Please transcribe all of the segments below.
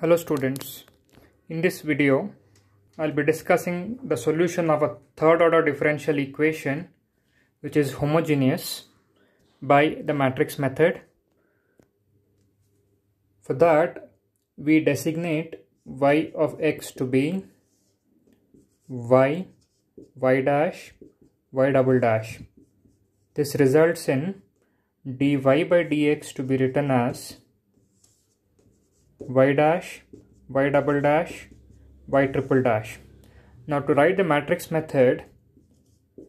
Hello students, in this video I'll be discussing the solution of a third order differential equation which is homogeneous by the matrix method. For that we designate y of x to be y, y dash, y double dash. This results in dy by dx to be written as y dash, y double dash, y triple dash. Now to write the matrix method,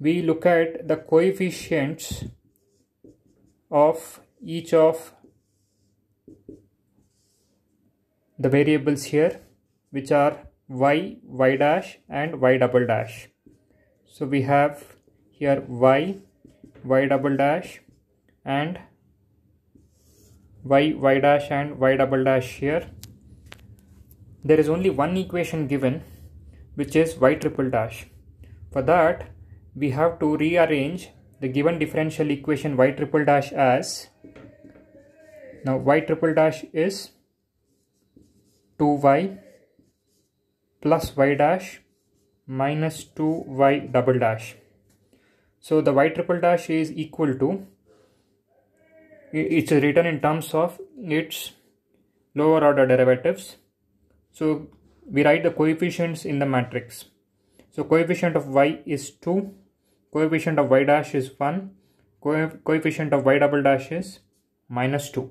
we look at the coefficients of each of the variables here which are y, y dash and y double dash. So we have here y, y double dash and y, y dash and y double dash here. There is only one equation given which is y triple dash. For that we have to rearrange the given differential equation y triple dash as now y triple dash is 2y plus y dash minus 2y double dash. So the y triple dash is equal to it's written in terms of its lower order derivatives so we write the coefficients in the matrix so coefficient of y is 2 coefficient of y dash is 1 coefficient of y double dash is minus 2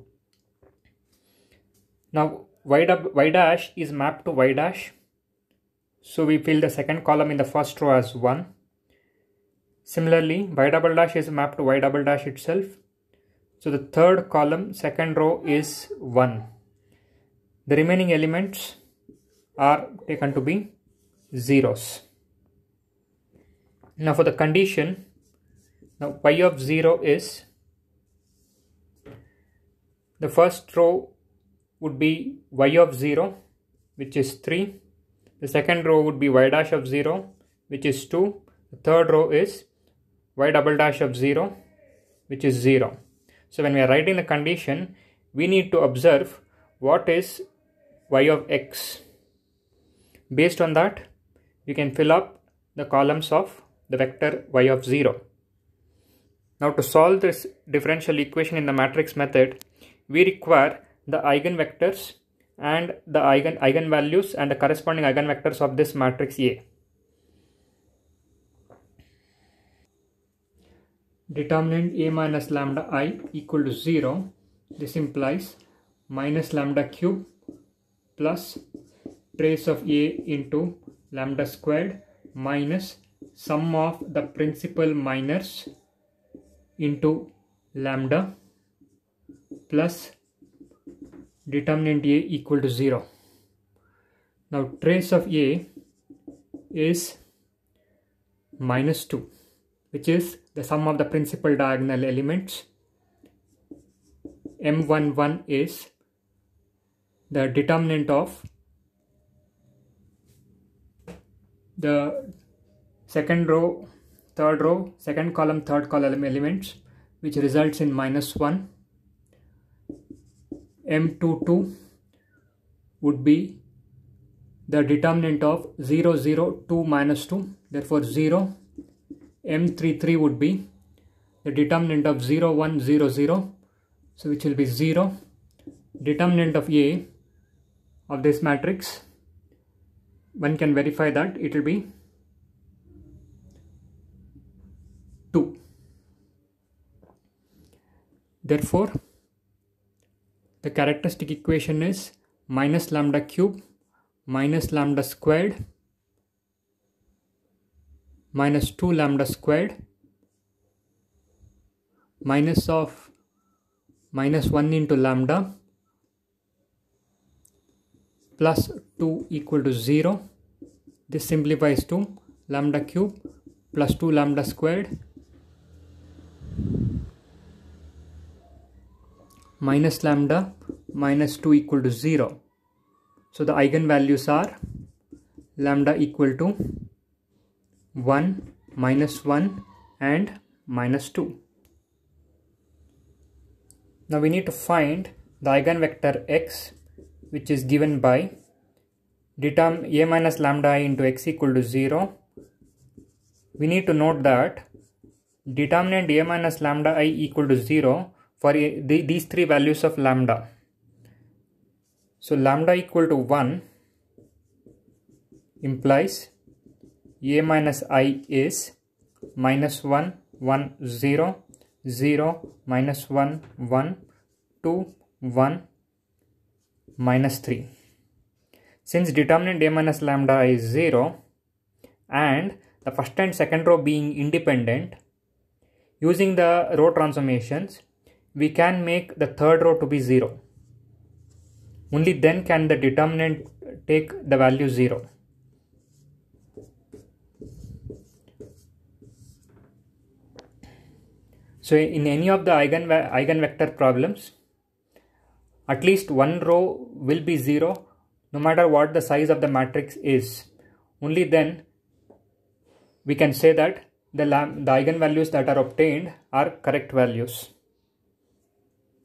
now y, y dash is mapped to y dash so we fill the second column in the first row as 1 similarly y double dash is mapped to y double dash itself so the third column, second row is 1. The remaining elements are taken to be zeros. Now for the condition, now pi of 0 is the first row would be y of 0 which is 3. The second row would be y dash of 0 which is 2. The third row is y double dash of 0 which is 0. So when we are writing the condition, we need to observe what is y of x. Based on that, we can fill up the columns of the vector y of 0. Now to solve this differential equation in the matrix method, we require the eigenvectors and the eigen eigenvalues and the corresponding eigenvectors of this matrix A. determinant a minus lambda i equal to 0 this implies minus lambda cube plus trace of a into lambda squared minus sum of the principal minors into lambda plus determinant a equal to 0 now trace of a is minus 2 which is the sum of the principal diagonal elements. M11 is the determinant of the second row, third row, second column, third column elements which results in minus 1. M22 would be the determinant of 0, 0, 2 minus 2 therefore 0 M33 would be the determinant of 0, 1, 0, 0, so which will be 0. Determinant of A of this matrix, one can verify that it will be 2. Therefore, the characteristic equation is minus lambda cube minus lambda squared minus 2 lambda squared minus of minus 1 into lambda plus 2 equal to 0 this simplifies to lambda cube plus 2 lambda squared minus lambda minus 2 equal to 0 so the eigenvalues are lambda equal to 1, minus 1 and minus 2. Now we need to find the eigenvector x which is given by determ a minus lambda i into x equal to 0. We need to note that determinant a minus lambda i equal to 0 for a, the, these three values of lambda. So lambda equal to 1 implies a minus i is minus 1 1 0 0 minus 1 1 2 1 minus 3 since determinant a minus lambda is 0 and the first and second row being independent using the row transformations we can make the third row to be 0 only then can the determinant take the value 0 So in any of the eigen, eigenvector problems, at least one row will be 0 no matter what the size of the matrix is. Only then we can say that the, the eigenvalues that are obtained are correct values.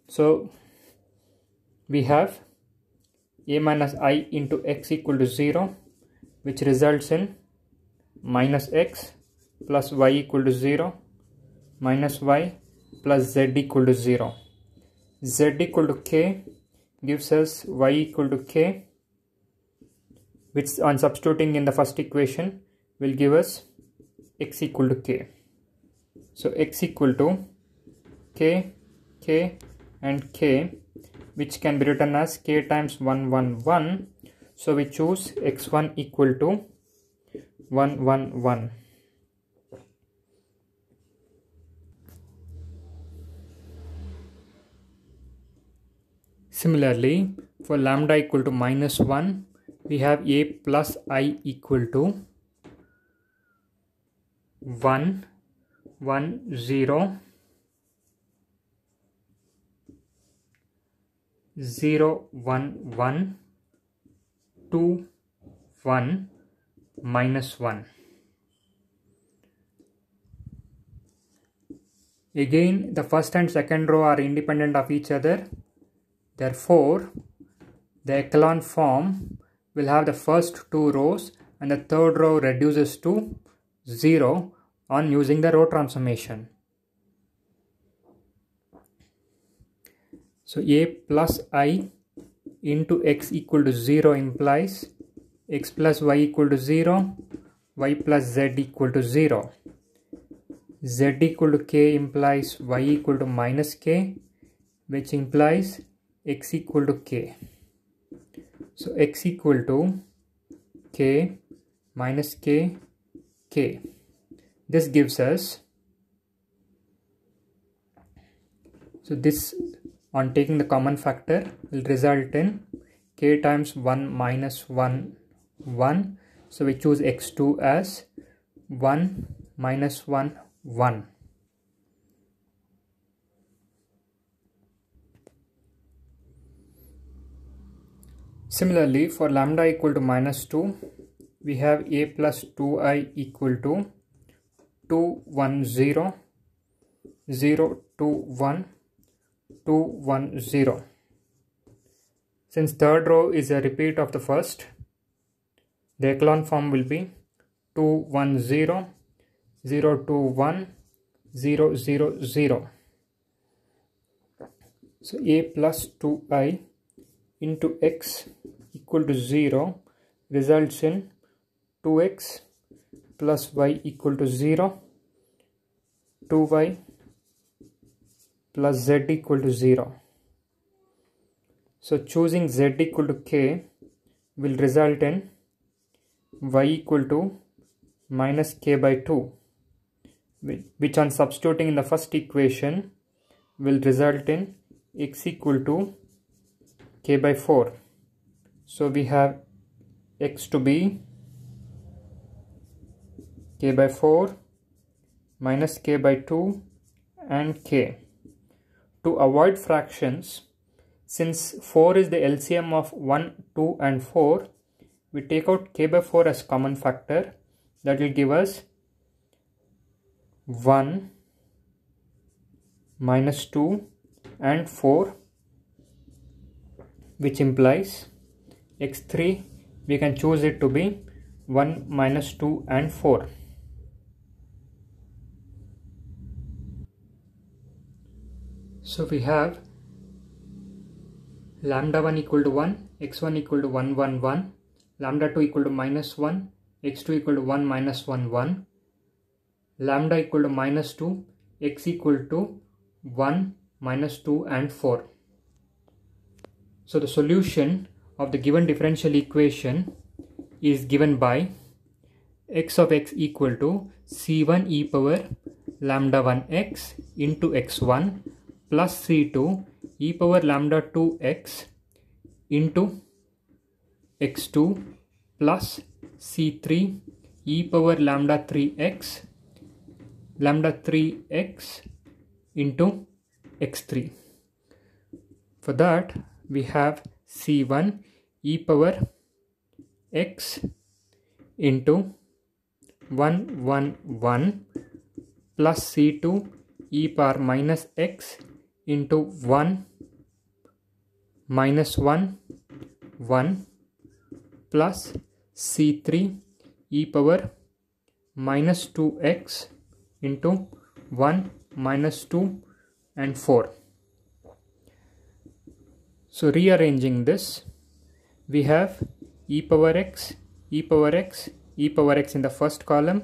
So we have a minus i into x equal to 0 which results in minus x plus y equal to 0 minus y plus z equal to 0. z equal to k gives us y equal to k which on substituting in the first equation will give us x equal to k. So x equal to k, k and k which can be written as k times 1 1 1. So we choose x1 equal to 1 1 1. Similarly, for lambda equal to minus 1, we have a plus i equal to 1, 1, 0, 0, 1, 1, 2, 1, minus 1. Again, the first and second row are independent of each other. Therefore, the echelon form will have the first two rows and the third row reduces to 0 on using the row transformation. So a plus i into x equal to 0 implies x plus y equal to 0, y plus z equal to 0. z equal to k implies y equal to minus k which implies x equal to k. So x equal to k minus k k. This gives us so this on taking the common factor will result in k times 1 minus 1 1 so we choose x2 as 1 minus 1 1 Similarly, for lambda equal to minus 2, we have a plus 2i equal to 2, 1, 0, 0, 2, 1, 2, 1, 0. Since third row is a repeat of the first, the echelon form will be 2, 1, 0, 0, 2, 1, 0, 0, 0. So a plus 2i into x equal to 0 results in 2x plus y equal to 0 2y plus z equal to 0 so choosing z equal to k will result in y equal to minus k by 2 which on substituting in the first equation will result in x equal to k by 4 so we have x to be k by 4 minus k by 2 and k to avoid fractions since 4 is the LCM of 1 2 and 4 we take out k by 4 as common factor that will give us 1 minus 2 and 4 which implies x3 we can choose it to be 1 minus 2 and 4 so we have lambda 1 equal to 1 x1 equal to 1 1 1 lambda 2 equal to minus 1 x2 equal to 1 minus 1 1 lambda equal to minus 2 x equal to 1 minus 2 and 4 so the solution of the given differential equation is given by x of x equal to c1 e power lambda 1 x into x1 plus c2 e power lambda 2 x into x2 plus c3 e power lambda 3 x lambda 3 x into x3 for that we have c1 e power x into 1 1 1 plus c2 e power minus x into 1 minus 1 1 plus c3 e power minus 2x into 1 minus 2 and 4 so rearranging this, we have e power x, e power x, e power x in the first column,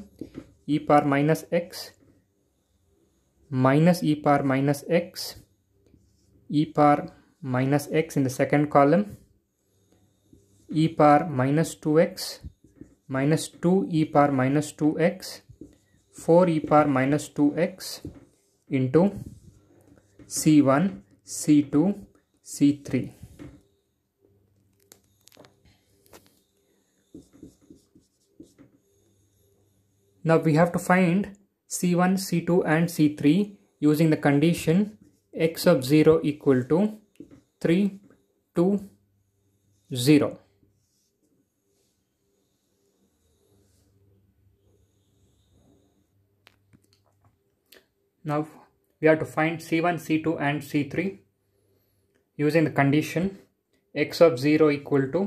e power minus x, minus e power minus x, e power minus x in the second column, e power minus 2x, minus 2 e power minus 2x, 4 e power minus 2x into c1, c2, C3 Now we have to find C1, C2 and C3 using the condition x of 0 equal to 3, 2, 0. Now we have to find C1, C2 and C3 using the condition x of 0 equal to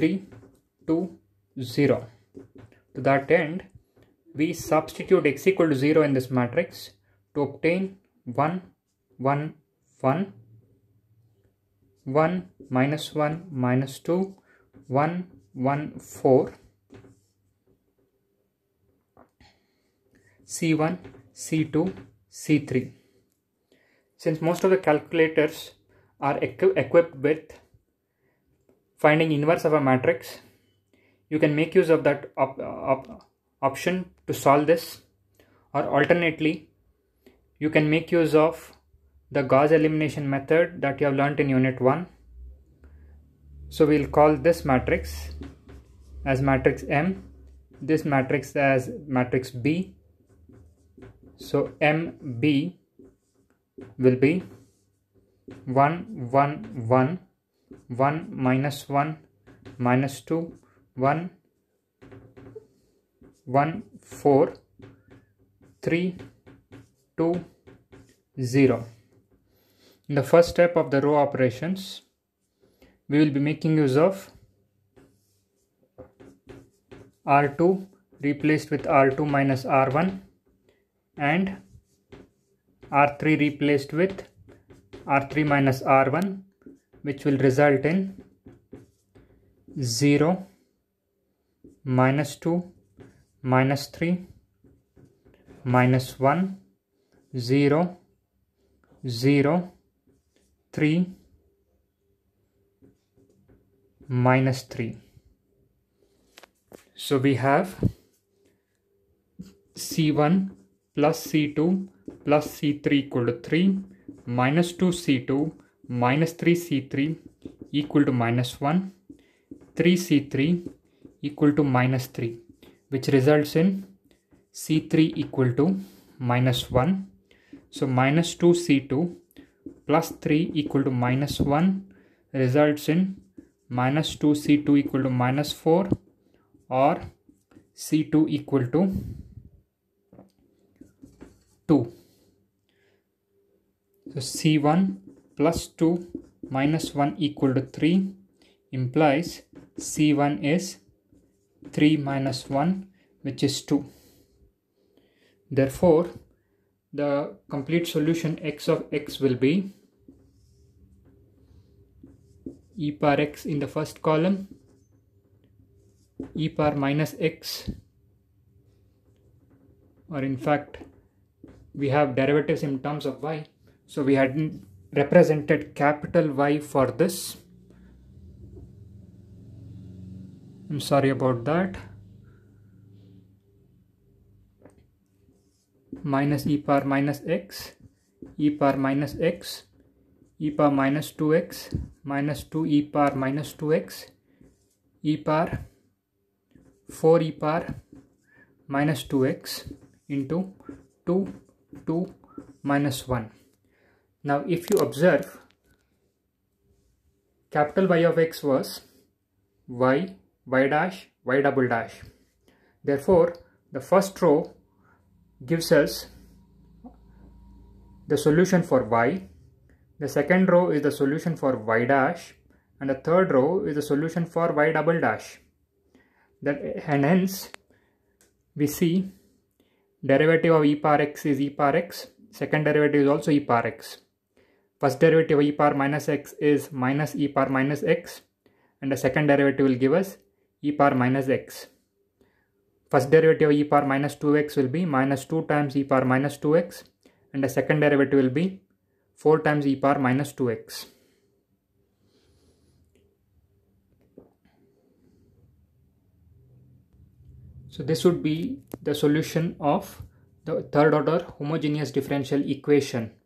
3, 2, 0. To that end, we substitute x equal to 0 in this matrix to obtain 1, 1, 1, 1, minus 1, minus 2, 1, 1, 4, C1, C2, C3. Since most of the calculators are equ- equipped with finding inverse of a matrix, you can make use of that op- op- option to solve this or alternately you can make use of the Gauss elimination method that you have learnt in unit 1. So we'll call this matrix as matrix M, this matrix as matrix B. So MB will be 1 1 1 1 minus 1 minus 2 1 1 4 3 2 0 in the first step of the row operations we will be making use of r2 replaced with r2 minus r1 and r3 replaced with r3 minus r1 which will result in 0 minus 2 minus 3 minus 1 0 0 3 minus 3 so we have c1 plus c2 plus c3 equal to 3 minus 2c2 minus 3c3 equal to minus 1 3c3 equal to minus 3 which results in c3 equal to minus 1 so minus 2c2 plus 3 equal to minus 1 results in minus 2c2 equal to minus 4 or c2 equal to 2 so C1 plus 2 minus 1 equal to 3 implies C1 is 3 minus 1 which is 2. Therefore, the complete solution x of x will be e power x in the first column, e power minus x or in fact we have derivatives in terms of y so we had represented capital Y for this. I'm sorry about that. Minus e power minus x, e power minus x, e power minus 2x, minus 2 e power minus 2x, e power 4 e power minus 2x into 2, 2 minus 1. Now if you observe, capital Y of x was y, y dash, y double dash. Therefore, the first row gives us the solution for y, the second row is the solution for y dash and the third row is the solution for y double dash. That, and hence we see derivative of e power x is e power x, second derivative is also e power x. First derivative of e power minus x is minus e power minus x and the second derivative will give us e power minus x. First derivative of e power minus 2x will be minus 2 times e power minus 2x and the second derivative will be 4 times e power minus 2x. So this would be the solution of the third order homogeneous differential equation.